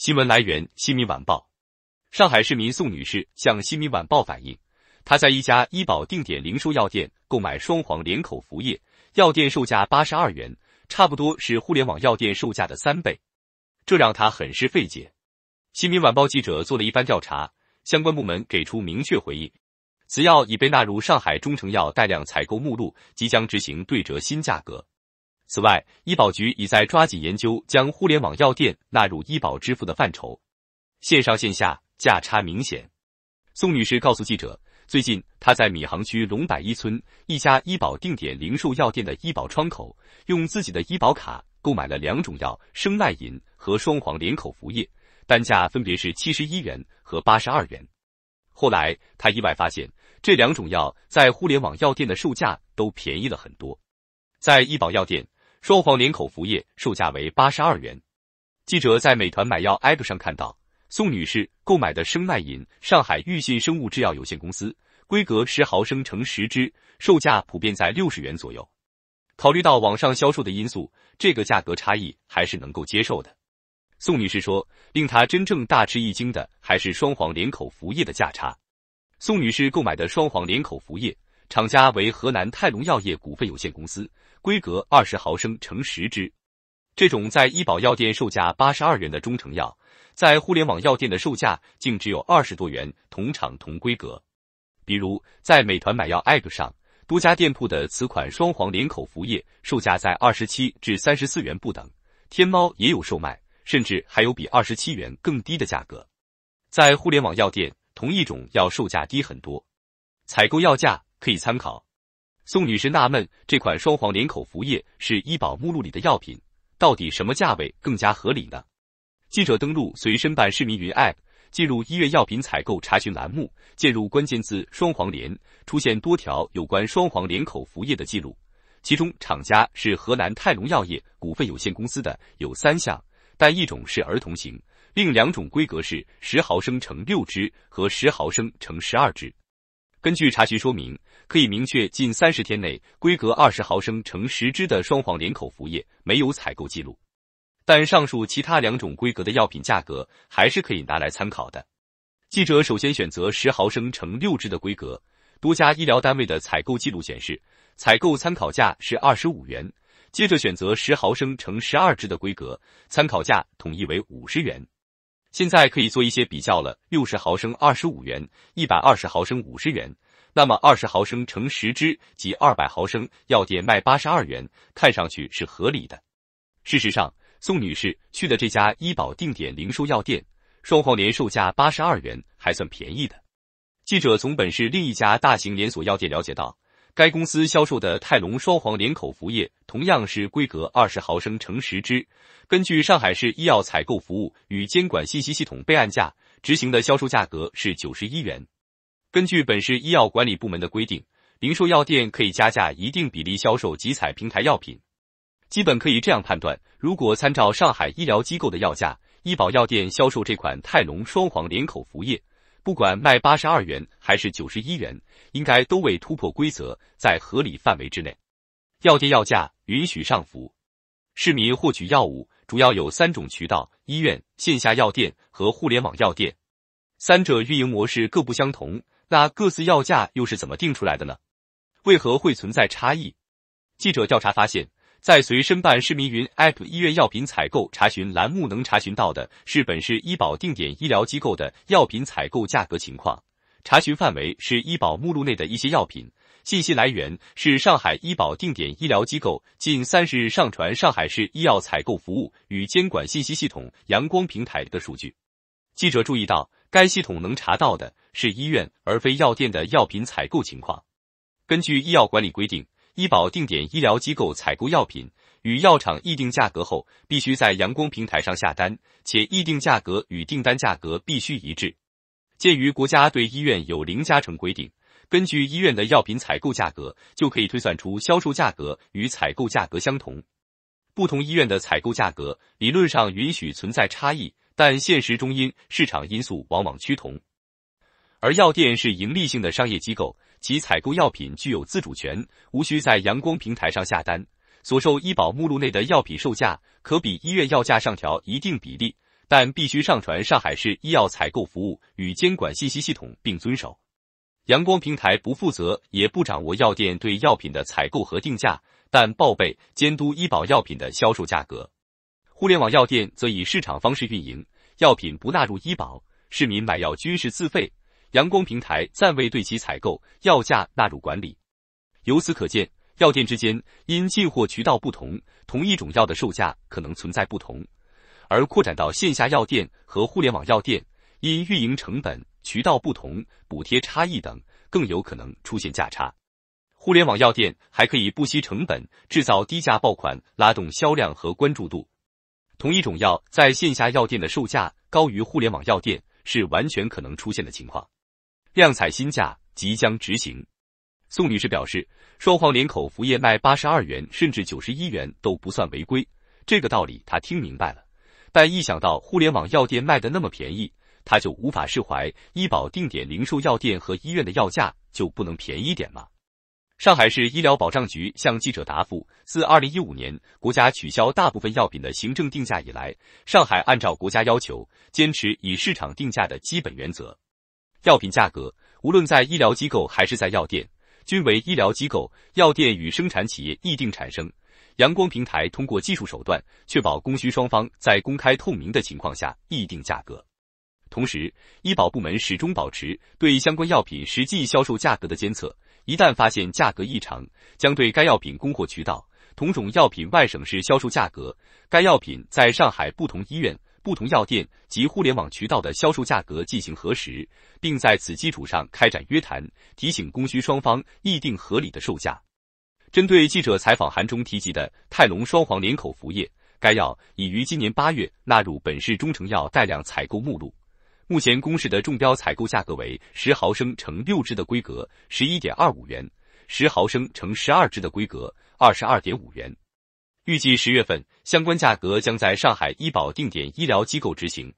新闻来源：新民晚报。上海市民宋女士向新民晚报反映，她在一家医保定点零售药店购买双黄连口服液，药店售价八十二元，差不多是互联网药店售价的三倍，这让她很是费解。新民晚报记者做了一番调查，相关部门给出明确回应：此药已被纳入上海中成药带量采购目录，即将执行对折新价格。此外，医保局已在抓紧研究将互联网药店纳入医保支付的范畴。线上线下价差明显。宋女士告诉记者，最近她在闵行区龙柏一村一家医保定点零售药店的医保窗口，用自己的医保卡购买了两种药：生脉饮和双黄连口服液，单价分别是七十一元和八十二元。后来，她意外发现这两种药在互联网药店的售价都便宜了很多，在医保药店。双黄连口服液售价为八十二元。记者在美团买药 App 上看到，宋女士购买的生脉饮，上海裕信生物制药有限公司，规格十毫升乘十支，售价普遍在六十元左右。考虑到网上销售的因素，这个价格差异还是能够接受的。宋女士说，令她真正大吃一惊的还是双黄连口服液的价差。宋女士购买的双黄连口服液，厂家为河南泰隆药业股份有限公司。规格二十毫升乘十支，这种在医保药店售价八十二元的中成药，在互联网药店的售价竟只有二十多元，同厂同规格。比如在美团买药 App 上，多家店铺的此款双黄连口服液售价在二十七至三十四元不等，天猫也有售卖，甚至还有比二十七元更低的价格。在互联网药店，同一种药售价低很多，采购药价可以参考。宋女士纳闷，这款双黄连口服液是医保目录里的药品，到底什么价位更加合理呢？记者登录随身办市民云 app，进入医院药品采购查询栏目，进入关键字“双黄连”，出现多条有关双黄连口服液的记录，其中厂家是河南泰隆药业股份有限公司的有三项，但一种是儿童型，另两种规格是十毫升乘六支和十毫升乘十二支。根据查询说明，可以明确近三十天内规格二十毫升乘十支的双黄连口服液没有采购记录，但上述其他两种规格的药品价格还是可以拿来参考的。记者首先选择十毫升乘六支的规格，多家医疗单位的采购记录显示，采购参考价是二十五元。接着选择十毫升乘十二支的规格，参考价统一为五十元。现在可以做一些比较了，六十毫升二十五元，一百二十毫升五十元，那么二十毫升乘十支即二百毫升，药店卖八十二元，看上去是合理的。事实上，宋女士去的这家医保定点零售药店，双黄连售价八十二元还算便宜的。记者从本市另一家大型连锁药店了解到。该公司销售的泰隆双黄连口服液同样是规格二十毫升乘十支，根据上海市医药采购服务与监管信息系统备案价执行的销售价格是九十一元。根据本市医药管理部门的规定，零售药店可以加价一定比例销售集采平台药品，基本可以这样判断。如果参照上海医疗机构的药价，医保药店销售这款泰隆双黄连口服液。不管卖八十二元还是九十一元，应该都未突破规则，在合理范围之内。药店药价允许上浮。市民获取药物主要有三种渠道：医院、线下药店和互联网药店。三者运营模式各不相同，那各自药价又是怎么定出来的呢？为何会存在差异？记者调查发现。在随申办市民云 App 医院药品采购查询栏目，能查询到的是本市医保定点医疗机构的药品采购价格情况。查询范围是医保目录内的一些药品，信息来源是上海医保定点医疗机构近三十日上传上海市医药采购服务与监管信息系统阳光平台的数据。记者注意到，该系统能查到的是医院而非药店的药品采购情况。根据医药管理规定。医保定点医疗机构采购药品与药厂议定价格后，必须在阳光平台上下单，且议定价格与订单价格必须一致。鉴于国家对医院有零加成规定，根据医院的药品采购价格，就可以推算出销售价格与采购价格相同。不同医院的采购价格理论上允许存在差异，但现实中因市场因素往往趋同。而药店是盈利性的商业机构。其采购药品具有自主权，无需在阳光平台上下单，所售医保目录内的药品售价可比医院药价上调一定比例，但必须上传上海市医药采购服务与监管信息系统并遵守。阳光平台不负责也不掌握药店对药品的采购和定价，但报备监督医保药品的销售价格。互联网药店则以市场方式运营，药品不纳入医保，市民买药均是自费。阳光平台暂未对其采购药价纳入管理。由此可见，药店之间因进货渠道不同，同一种药的售价可能存在不同。而扩展到线下药店和互联网药店，因运营成本、渠道不同、补贴差异等，更有可能出现价差。互联网药店还可以不惜成本制造低价爆款，拉动销量和关注度。同一种药在线下药店的售价高于互联网药店，是完全可能出现的情况。量采新价即将执行，宋女士表示，双黄连口服液卖八十二元甚至九十一元都不算违规，这个道理她听明白了，但一想到互联网药店卖的那么便宜，她就无法释怀。医保定点零售药店和医院的药价就不能便宜点吗？上海市医疗保障局向记者答复，自二零一五年国家取消大部分药品的行政定价以来，上海按照国家要求，坚持以市场定价的基本原则。药品价格，无论在医疗机构还是在药店，均为医疗机构、药店与生产企业议定产生。阳光平台通过技术手段，确保供需双方在公开透明的情况下议定价格。同时，医保部门始终保持对相关药品实际销售价格的监测，一旦发现价格异常，将对该药品供货渠道、同种药品外省市销售价格、该药品在上海不同医院。不同药店及互联网渠道的销售价格进行核实，并在此基础上开展约谈，提醒供需双方议定合理的售价。针对记者采访函中提及的泰隆双黄连口服液，该药已于今年八月纳入本市中成药带量采购目录，目前公示的中标采购价格为十毫升乘六支的规格十一点二五元，十毫升乘十二支的规格二十二点五元。预计十月份，相关价格将在上海医保定点医疗机构执行。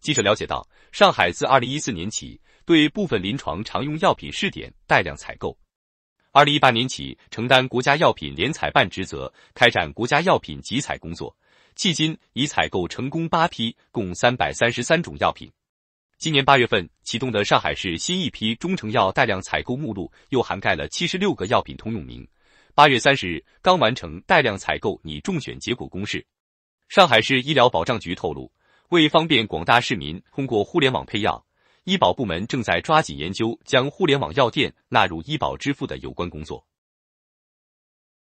记者了解到，上海自二零一四年起对部分临床常用药品试点带量采购，二零一八年起承担国家药品联采办职责，开展国家药品集采工作，迄今已采购成功八批，共三百三十三种药品。今年八月份启动的上海市新一批中成药带量采购目录，又涵盖了七十六个药品通用名。八月三十日，刚完成带量采购拟中选结果公示。上海市医疗保障局透露，为方便广大市民通过互联网配药，医保部门正在抓紧研究将互联网药店纳入医保支付的有关工作。